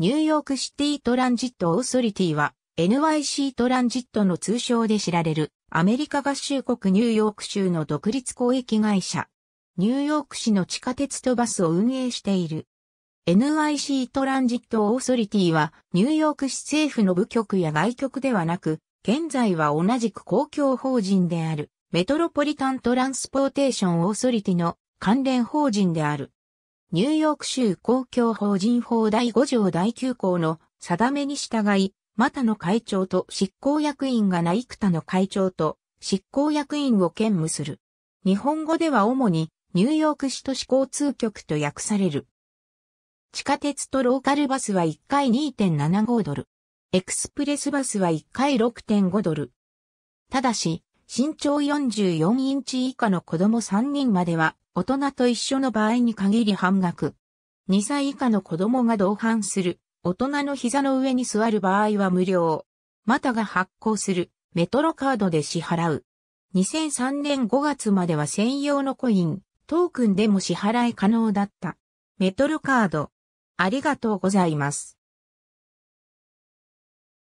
ニューヨークシティトランジットオーソリティは NYC トランジットの通称で知られるアメリカ合衆国ニューヨーク州の独立公益会社。ニューヨーク市の地下鉄とバスを運営している。NYC トランジットオーソリティはニューヨーク市政府の部局や外局ではなく、現在は同じく公共法人であるメトロポリタントランスポーテーションオーソリティの関連法人である。ニューヨーク州公共法人法第5条第9項の定めに従い、またの会長と執行役員がないくたの会長と執行役員を兼務する。日本語では主にニューヨーク市都市交通局と訳される。地下鉄とローカルバスは1回2.75ドル。エクスプレスバスは1回6.5ドル。ただし、身長44インチ以下の子供3人までは大人と一緒の場合に限り半額。2歳以下の子供が同伴する、大人の膝の上に座る場合は無料。またが発行する、メトロカードで支払う。2003年5月までは専用のコイン、トークンでも支払い可能だった。メトロカード。ありがとうございます。